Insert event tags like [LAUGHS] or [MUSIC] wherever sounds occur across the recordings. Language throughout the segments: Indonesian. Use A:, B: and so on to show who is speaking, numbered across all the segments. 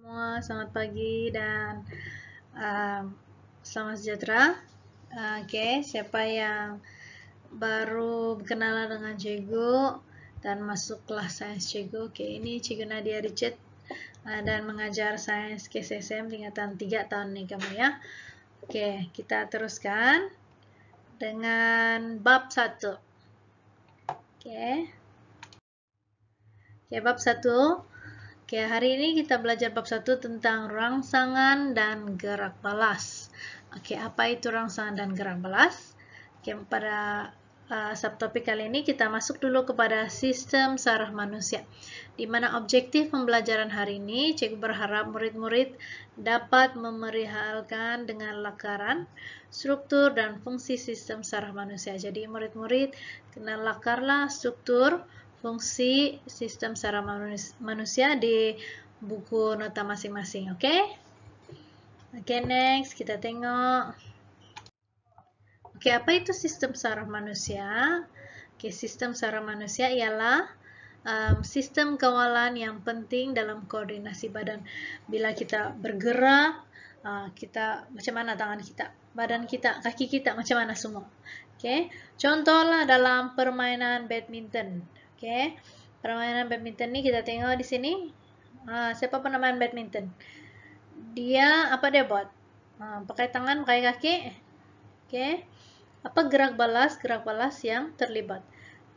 A: semua, selamat pagi dan uh, selamat sejahtera. Uh, Oke, okay, siapa yang baru berkenalan dengan Cego dan masuk kelas sains Cego? Oke, okay, ini Cegu Nadia Richard uh, dan mengajar sains KSSM tingkatan 3 tahun ini kamu ya. Oke, okay, kita teruskan dengan bab 1. Oke. Okay. okay, bab 1 Oke, hari ini kita belajar bab 1 tentang rangsangan dan gerak balas. Oke, apa itu rangsangan dan gerak balas? Oke, pada uh, subtopik kali ini kita masuk dulu kepada sistem saraf manusia. Di mana objektif pembelajaran hari ini, Cik berharap murid-murid dapat memerihalkan dengan lakaran, struktur, dan fungsi sistem saraf manusia. Jadi, murid-murid kenal lakarlah struktur, fungsi sistem secara manusia di buku nota masing-masing, oke? okay? Oke, okay, next kita tengok. Oke, okay, apa itu sistem saraf manusia? Oke, okay, sistem saraf manusia ialah um, sistem kawalan yang penting dalam koordinasi badan. Bila kita bergerak, uh, kita macam mana tangan kita, badan kita, kaki kita macam mana semua. Oke, okay? contohlah dalam permainan badminton. Oke. Okay. Permainan badminton nih kita tengok di sini. Uh, siapa penamaan badminton? Dia apa dia buat? Uh, pakai tangan, pakai kaki. Oke. Okay. Apa gerak balas? Gerak balas yang terlibat.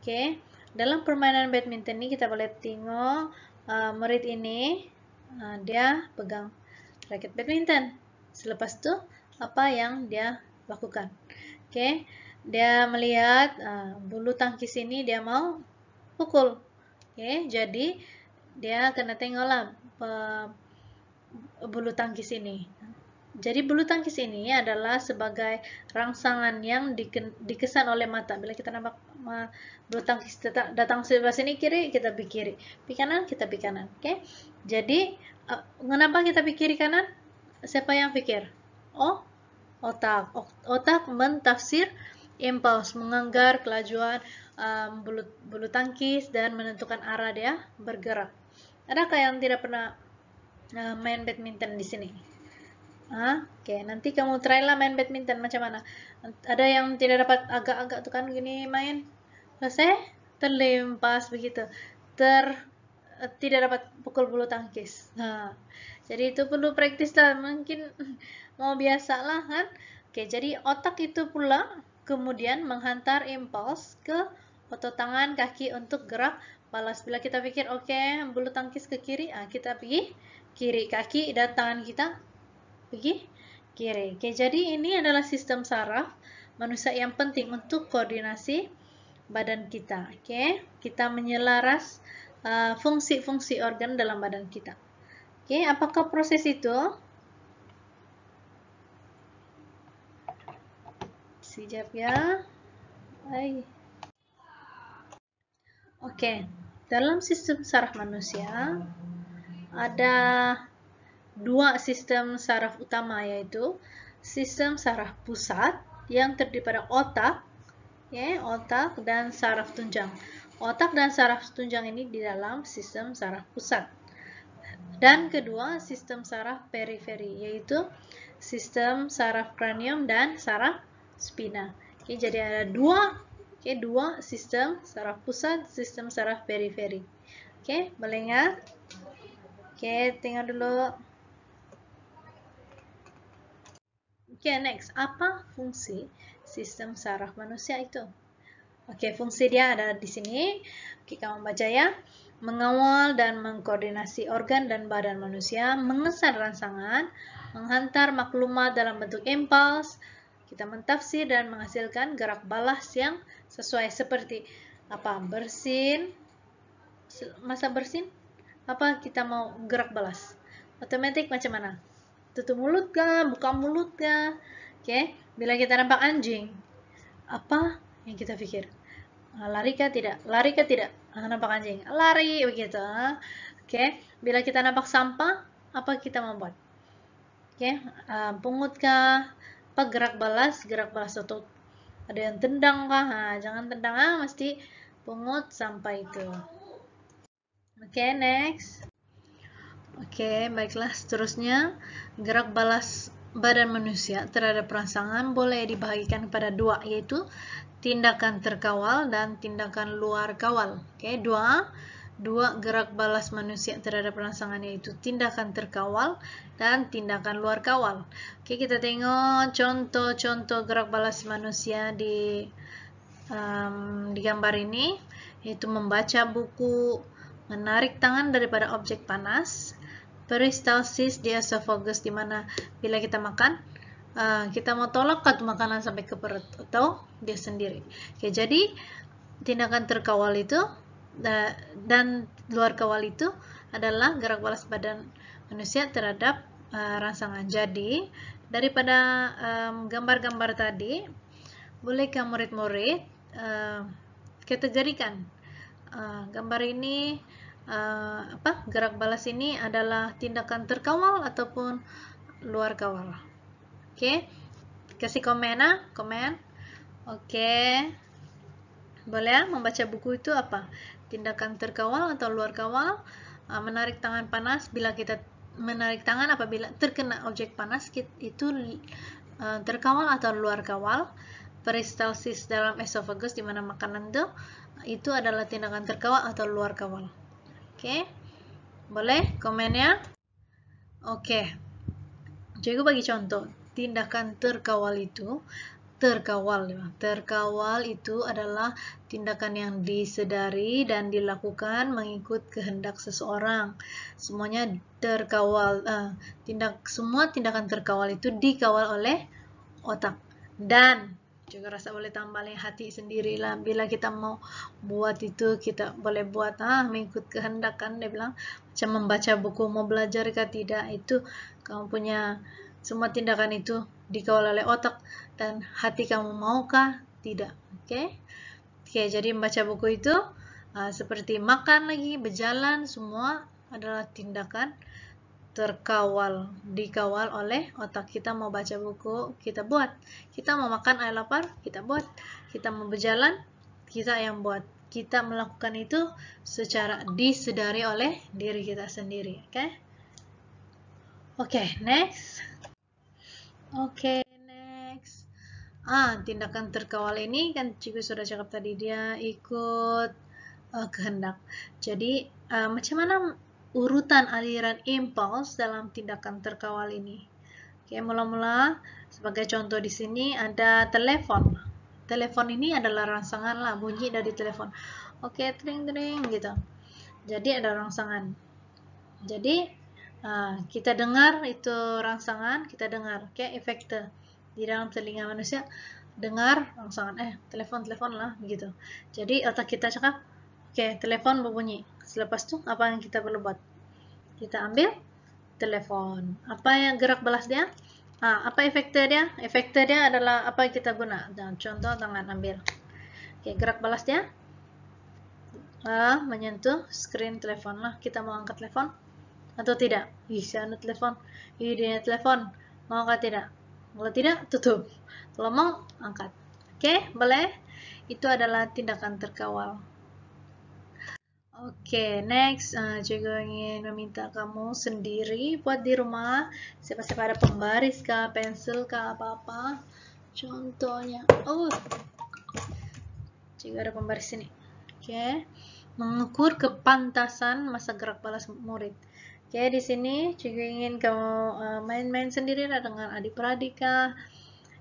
A: Oke. Okay. Dalam permainan badminton ini kita boleh tengok uh, murid ini uh, dia pegang raket badminton. Selepas itu apa yang dia lakukan? Oke. Okay dia melihat uh, bulu tangkis ini dia mau pukul. Oke, jadi dia kena tengoklah bulu tangkis ini. Jadi bulu tangkis ini adalah sebagai rangsangan yang dikesan oleh mata. Bila kita nampak bulu tangkis datang, sebelah sini kiri, kita pikir kiri. kanan, kita pikir kanan. Oke. Jadi eh, mengapa kenapa kita pikir kanan? Siapa yang pikir? Oh, otak. Otak mentafsir impuls menganggar kelajuan um, bulu, bulu tangkis dan menentukan arah dia bergerak. Adakah yang tidak pernah uh, main badminton di sini? Oke, okay, nanti kamu try lah main badminton macam mana. Ada yang tidak dapat agak-agak tuh kan gini main. Selesai, terlimpas begitu. Ter eh, tidak dapat pukul bulu tangkis. Nah, jadi itu perlu praktis lah. Mungkin [LAUGHS] mau biasa lah kan. Oke, jadi otak itu pula kemudian menghantar impuls ke otot tangan kaki untuk gerak balas. Bila kita pikir, oke, okay, bulu tangkis ke kiri, ah, kita pergi kiri. Kaki dan tangan kita pergi kiri. Oke, jadi ini adalah sistem saraf manusia yang penting untuk koordinasi badan kita. Oke, kita menyelaras ah, fungsi-fungsi uh, fungsi -fungsi organ dalam badan kita. Oke, apakah proses itu? sekejap ya. Hai. Oke, dalam sistem saraf manusia ada dua sistem saraf utama yaitu sistem saraf pusat yang terdiri pada otak, ya, otak dan saraf tunjang. Otak dan saraf tunjang ini di dalam sistem saraf pusat. Dan kedua, sistem saraf periferi, yaitu sistem saraf kranium dan saraf spina. Oke, jadi ada dua, oke, dua sistem saraf pusat, sistem saraf periferi. Oke, boleh nggak? Oke, tinggal dulu. Oke, next. Apa fungsi sistem saraf manusia itu? Oke, fungsi dia ada di sini. Oke, kamu baca ya. Mengawal dan mengkoordinasi organ dan badan manusia, mengesan rangsangan, menghantar maklumat dalam bentuk impuls, kita mentafsir dan menghasilkan gerak balas yang sesuai seperti apa? Bersin. Masa bersin? Apa kita mau gerak balas? Otomatis macam mana? Tutup mulut ga Buka mulut ga Oke, okay. bila kita nampak anjing, apa yang kita pikir? Ah, lari kah tidak? Lari kah tidak? Ah, nampak anjing, lari begitu. Oke, okay. bila kita nampak sampah, apa kita membuat? Oke, okay. Ah, pungut kah? apa gerak balas gerak balas tutup ada yang tendang kah nah, jangan tendang ah mesti pungut sampai itu oke okay, next oke okay, baiklah seterusnya gerak balas badan manusia terhadap perangsangan boleh dibagikan kepada dua yaitu tindakan terkawal dan tindakan luar kawal oke okay, dua Dua, gerak balas manusia terhadap rangsangan yaitu tindakan terkawal dan tindakan luar kawal. Oke, kita tengok contoh-contoh gerak balas manusia di um, di gambar ini, yaitu membaca buku, menarik tangan daripada objek panas, peristalsis diasophagus di mana bila kita makan uh, kita mau tolak kat makanan sampai ke perut atau dia sendiri. Oke, jadi tindakan terkawal itu dan luar kawal itu adalah gerak balas badan manusia terhadap uh, rangsangan. Jadi, daripada gambar-gambar um, tadi, bolehkah murid-murid uh, kita uh, gambar ini uh, apa gerak balas ini adalah tindakan terkawal ataupun luar kawal. Oke. Okay? Kasih komen ah, komen. Oke. Okay. Boleh ah, membaca buku itu apa? tindakan terkawal atau luar kawal uh, menarik tangan panas bila kita menarik tangan apabila terkena objek panas itu uh, terkawal atau luar kawal peristalsis dalam esofagus di mana makanan itu itu adalah tindakan terkawal atau luar kawal oke okay. boleh ya oke okay. jadi bagi contoh tindakan terkawal itu terkawal. Terkawal itu adalah tindakan yang disedari dan dilakukan mengikut kehendak seseorang. Semuanya terkawal. Uh, tindak semua tindakan terkawal itu dikawal oleh otak dan juga rasa boleh tambahin hati sendirilah bila kita mau buat itu kita boleh buat ah mengikut kehendak kan dia bilang macam membaca buku mau belajar kah tidak itu kamu punya semua tindakan itu dikawal oleh otak dan hati kamu maukah tidak oke okay? okay, jadi membaca buku itu uh, seperti makan lagi berjalan semua adalah tindakan terkawal dikawal oleh otak kita mau baca buku kita buat kita mau makan air lapar kita buat kita mau berjalan kita yang buat kita melakukan itu secara disedari oleh diri kita sendiri oke okay? oke okay, next oke okay ah tindakan terkawal ini kan juga sudah cakap tadi dia ikut uh, kehendak jadi uh, macam mana urutan aliran impuls dalam tindakan terkawal ini oke mula-mula sebagai contoh di sini ada telepon telepon ini adalah rangsangan lah bunyi dari telepon oke tring tring gitu jadi ada rangsangan jadi eh, kita dengar itu rangsangan kita dengar kayak efekte di dalam telinga manusia dengar langsung eh telepon telepon lah begitu jadi otak kita cakap oke okay, telepon berbunyi selepas itu apa yang kita perlu buat kita ambil telepon apa yang gerak balas dia ah, apa efeknya dia efeknya dia adalah apa yang kita guna nah, contoh tangan ambil oke okay, gerak balas dia ah, menyentuh screen telepon lah kita mau angkat telepon atau tidak bisa telepon ini telepon mau angkat tidak kalau tidak tutup kalau mau angkat oke okay, boleh itu adalah tindakan terkawal Oke, okay, next, uh, ah, juga ingin meminta kamu sendiri buat di rumah. Siapa-siapa ada pembaris kah, pensil kah, apa-apa. Contohnya, oh, juga ada pembaris ini. Oke, okay. mengukur kepantasan masa gerak balas murid. Oke, di sini juga ingin kamu eh, main-main uh, sendiri lah dengan adik pradika.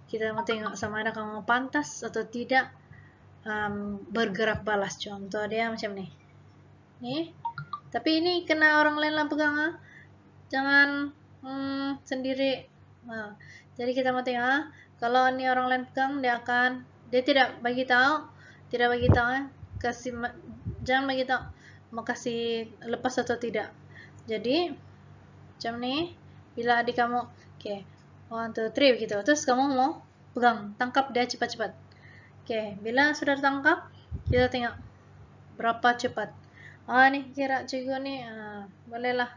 A: Kita mau tengok sama ada kamu pantas atau tidak um, bergerak balas. Contoh dia macam nih. Nih. Tapi ini kena orang lain lah pegang ah. Jangan hmm, sendiri. Nah, jadi kita mau tengok ah. Kalau ini orang lain pegang dia akan dia tidak bagi tahu, tidak bagi tahu eh, kasih jangan bagi tahu mau kasih lepas atau tidak jadi macam nih bila adik kamu oke okay, one two three begitu terus kamu mau pegang tangkap dia cepat-cepat oke bila sudah tangkap kita tengok berapa cepat ah nih kira cikgu nih ah, bolehlah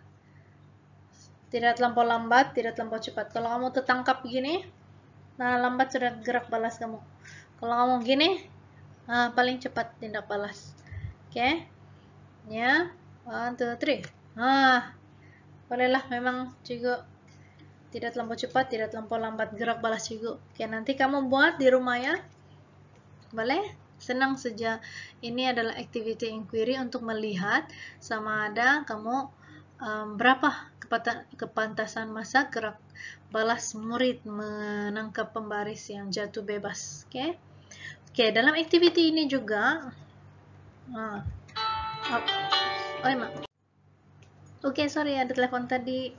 A: tidak terlampau lambat tidak terlampau cepat kalau kamu tertangkap begini nah lambat sudah gerak balas kamu kalau kamu gini ah, paling cepat tindak balas oke ya yeah. one two three ah bolehlah memang cikgu tidak terlampau cepat tidak terlampau lambat gerak balas cikgu. oke nanti kamu buat di rumah ya boleh senang saja ini adalah activity inquiry untuk melihat sama ada kamu um, berapa kepantasan masa gerak balas murid menangkap pembaris yang jatuh bebas oke dalam activity ini juga ah, oh, oh, iya, Oke, okay, sorry ada telepon tadi.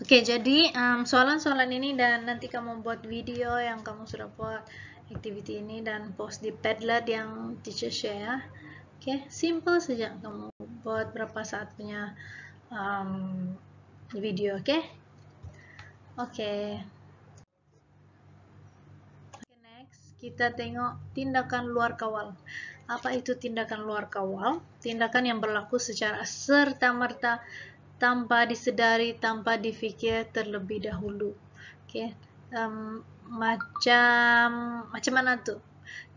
A: Oke, okay, jadi soalan-soalan um, ini dan nanti kamu buat video yang kamu sudah buat activity ini dan post di Padlet yang teacher share. Ya. Oke, okay, simple saja kamu buat berapa saat punya um, video, oke? Okay? Oke. okay. Next, kita tengok tindakan luar kawal apa itu tindakan luar kawal? Tindakan yang berlaku secara serta-merta tanpa disedari, tanpa difikir terlebih dahulu. Oke, okay. um, macam macam mana tuh?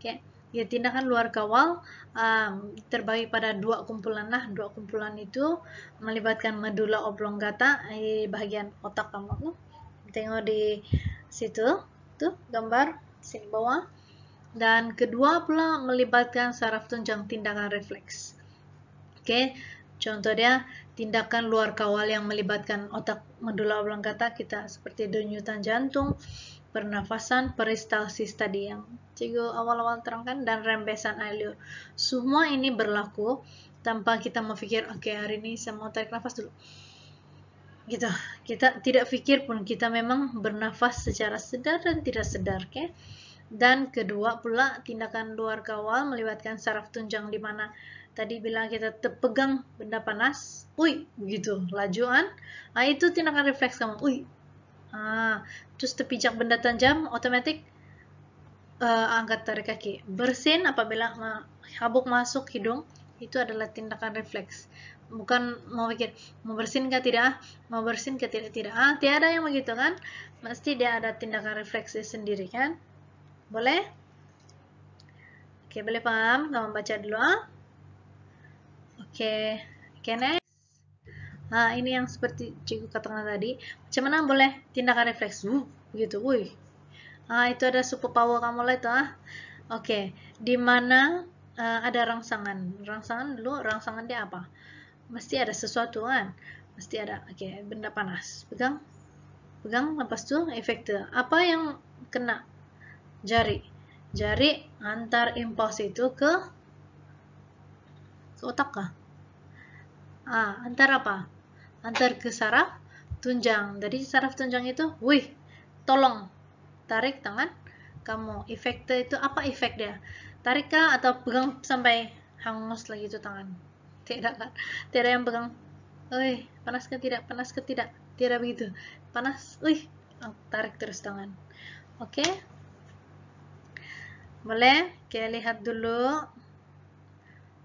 A: Oke, okay. ya tindakan luar kawal um, terbagi pada dua kumpulan lah. Dua kumpulan itu melibatkan medula oblongata di eh, bagian otak kamu. Tengok di situ, tuh gambar sini bawah. Dan kedua pula melibatkan saraf tunjang tindakan refleks. Oke, okay. dia tindakan luar kawal yang melibatkan otak medula kata kita seperti denyutan jantung, pernafasan, peristalsis tadi yang cikgu awal-awal terangkan dan rembesan air liur. Semua ini berlaku tanpa kita memikir, oke okay, hari ini saya mau tarik nafas dulu. Gitu. Kita tidak pikir pun kita memang bernafas secara sedar dan tidak sedar, oke? Okay? Dan kedua pula tindakan luar kawal melibatkan saraf tunjang di mana tadi bilang kita pegang benda panas, ui, begitu, lajuan. Nah, itu tindakan refleks kamu, ui. Ah, terus terpijak benda tajam, otomatis uh, eh, angkat tarik kaki. Bersin apabila uh, habuk masuk hidung, itu adalah tindakan refleks. Bukan mau pikir, mau bersin kah tidak, mau bersin kah tidak, tidak. Ah, tiada yang begitu kan, mesti dia ada tindakan refleks sendiri kan. Boleh? Oke, boleh paham? Kamu baca dulu ah. Oke, okay. okay, next. Nah, ini yang seperti cikgu katakan tadi. Macam boleh tindakan refleks? Uh, begitu, wih. Ah, itu ada super power kamu lah itu ah. Oke, okay. di mana uh, ada rangsangan? Rangsangan dulu, rangsangan dia apa? Mesti ada sesuatu kan? Mesti ada. Oke, okay. benda panas. Pegang. Pegang lepas efek efektor. Apa yang kena? Jari. Jari antar impuls itu ke otak kah? Ah, antar apa? Antar ke saraf tunjang. Dari saraf tunjang itu, wih, tolong tarik tangan kamu. Efeknya itu apa efek dia? Tarik kah atau pegang sampai hangus lagi itu tangan? Tidak kan? Tidak yang pegang. Wih, panas ke tidak? Panas ke tidak? Tidak begitu. Panas, wih, tarik terus tangan. Oke. Okay? Boleh? Kita lihat dulu.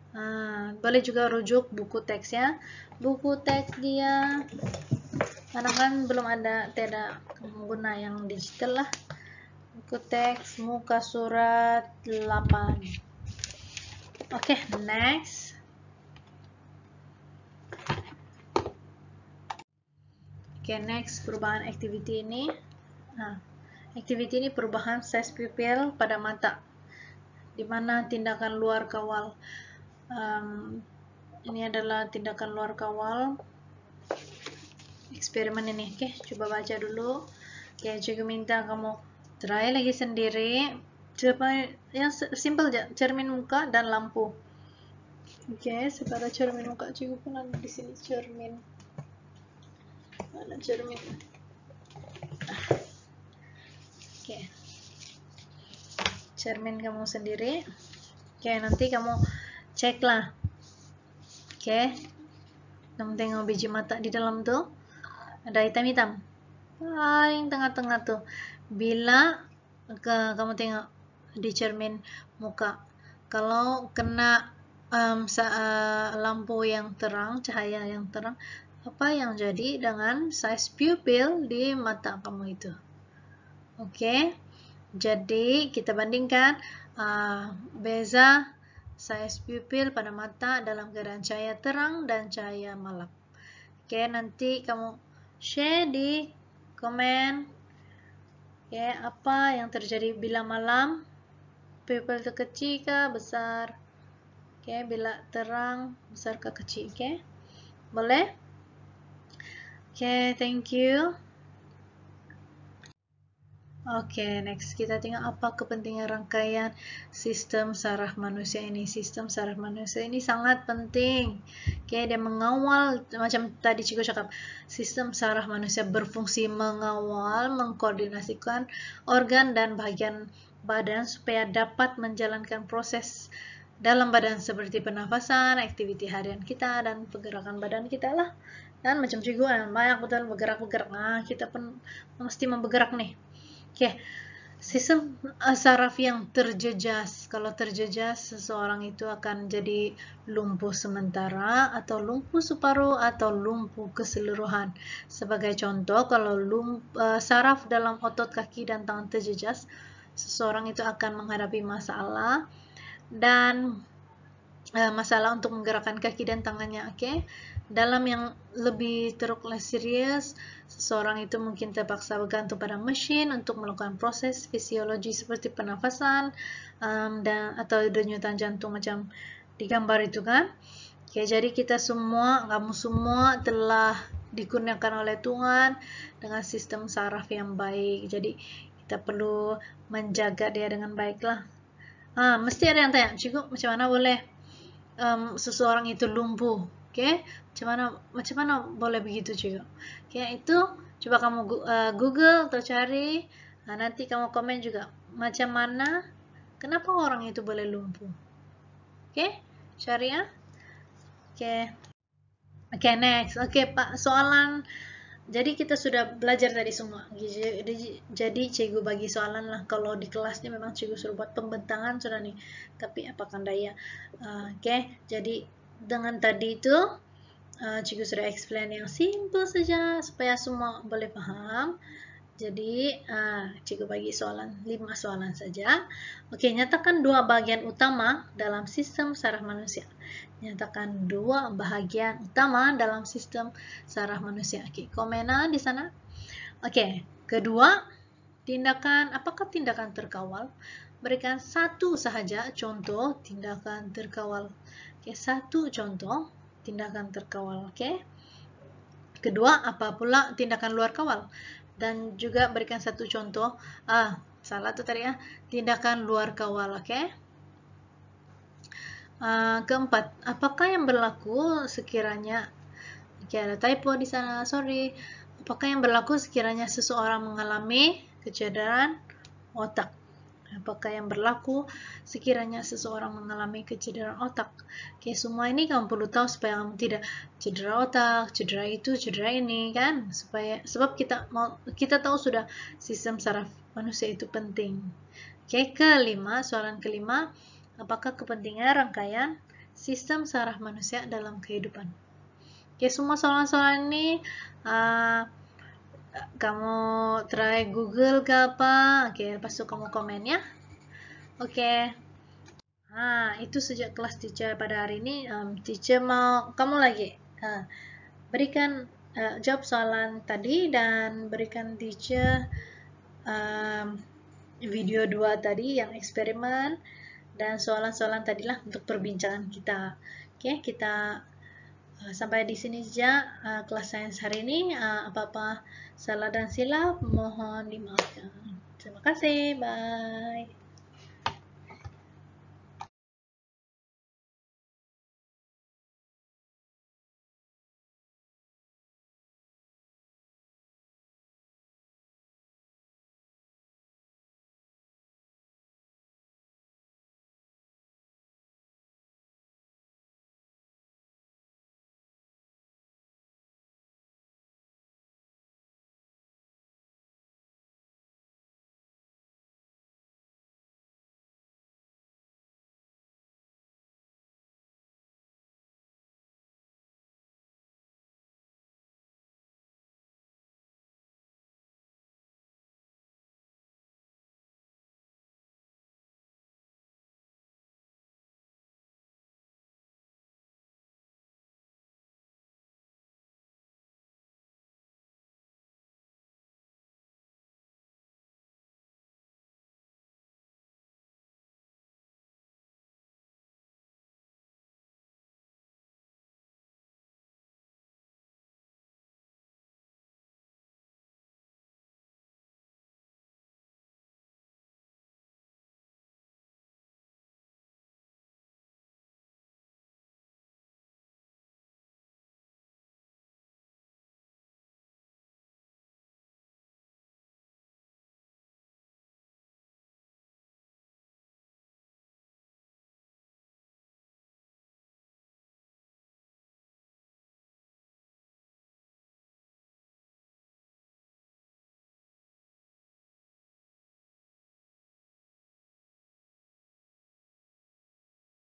A: Nah, boleh juga rujuk buku teks ya Buku teks dia karena kan belum ada tidak pengguna yang digital lah. Buku teks muka surat 8. Oke, okay, next. Oke, okay, next perubahan activity ini. Nah, activity ini perubahan size pupil pada mata di mana tindakan luar kawal um, ini adalah tindakan luar kawal eksperimen ini oke okay, coba baca dulu oke okay, juga minta kamu try lagi sendiri coba yang simple aja cermin muka dan lampu oke okay, cermin muka juga pun ada di sini cermin mana cermin oke okay. cermin kamu sendiri oke okay, nanti kamu ceklah oke okay. kamu tengok biji mata di dalam tu ada hitam-hitam paling tengah-tengah tu, bila ke, kamu tengok di cermin muka kalau kena um, sa, uh, lampu yang terang cahaya yang terang apa yang jadi dengan size pupil di mata kamu itu oke jadi kita bandingkan uh, beza saya pupil pada mata dalam keadaan cahaya terang dan cahaya malam. Oke, nanti kamu share di komen. Oke, apa yang terjadi bila malam? Pupil kekecil kecil ke Besar? Oke, bila terang, besar ke kecil? Oke, boleh? Oke, thank you. Oke, okay, next kita tinggal apa kepentingan rangkaian sistem saraf manusia ini. Sistem saraf manusia ini sangat penting. Oke, okay, dia mengawal macam tadi cikgu cakap, sistem saraf manusia berfungsi mengawal, mengkoordinasikan organ dan bagian badan supaya dapat menjalankan proses dalam badan seperti pernafasan, aktiviti harian kita dan pergerakan badan kita lah. Dan macam Ciko, banyak betul bergerak-bergerak. Nah, kita pun mesti membergerak nih. Oke, sistem eh, saraf yang terjejas. Kalau terjejas, seseorang itu akan jadi lumpuh sementara atau lumpuh separuh atau lumpuh keseluruhan. Sebagai contoh, kalau uh, saraf dalam otot kaki dan tangan terjejas, seseorang itu akan menghadapi masalah dan eh, masalah untuk menggerakkan kaki dan tangannya, oke? Okay? Dalam yang lebih teruk less serius, seseorang itu mungkin terpaksa bergantung pada mesin untuk melakukan proses fisiologi seperti pernafasan um, dan atau denyutan jantung macam digambar itu kan. Oke, jadi kita semua, kamu semua telah dikurniakan oleh Tuhan dengan sistem saraf yang baik. Jadi kita perlu menjaga dia dengan baiklah. Ah, mesti ada yang tanya, Cikgu, macam mana boleh um, seseorang itu lumpuh? okay? macam mana boleh begitu juga okay, itu coba kamu eh, google atau cari nah, nanti kamu komen juga macam mana kenapa orang itu boleh lumpuh oke okay? ya. oke okay. oke okay, next oke okay, pak soalan jadi kita sudah belajar tadi semua jadi, jadi cikgu bagi soalan lah kalau di kelasnya memang cikgu suruh buat pembentangan sudah nih tapi apakah daya uh, oke okay? jadi dengan tadi itu uh, eh, cikgu sudah explain yang simple saja supaya semua boleh paham. Jadi, uh, eh, cikgu bagi soalan 5 soalan saja. Oke, nyatakan dua bagian utama dalam sistem saraf manusia. Nyatakan dua bagian utama dalam sistem saraf manusia. Oke, komena di sana. Oke, kedua, tindakan apakah tindakan terkawal? Berikan satu sahaja contoh tindakan terkawal. Okay, satu contoh tindakan terkawal. Okay. Kedua, apa pula tindakan luar kawal? Dan juga berikan satu contoh. Ah, salah tuh tadi ya. Tindakan luar kawal. Okay. Uh, keempat, apakah yang berlaku sekiranya Oke, ada typo di sana, sorry. Apakah yang berlaku sekiranya seseorang mengalami kecederaan otak? Apakah yang berlaku sekiranya seseorang mengalami kecederaan otak? Oke, semua ini kamu perlu tahu supaya kamu tidak cedera otak, cedera itu, cedera ini, kan? Supaya sebab kita mau kita tahu sudah sistem saraf manusia itu penting. Oke, kelima, soalan kelima, apakah kepentingan rangkaian sistem saraf manusia dalam kehidupan? Oke, semua soalan-soalan ini uh, kamu try Google ke apa oke okay, lepas itu kamu komen ya oke okay. nah itu sejak kelas teacher pada hari ini um, teacher mau kamu lagi uh, berikan uh, jawab soalan tadi dan berikan teacher um, video dua tadi yang eksperimen dan soalan-soalan tadilah untuk perbincangan kita oke okay, kita sampai di sini saja uh, kelas sains hari ini. Eh, apa-apa uh, salah dan silap mohon dimaafkan. Terima kasih. Bye.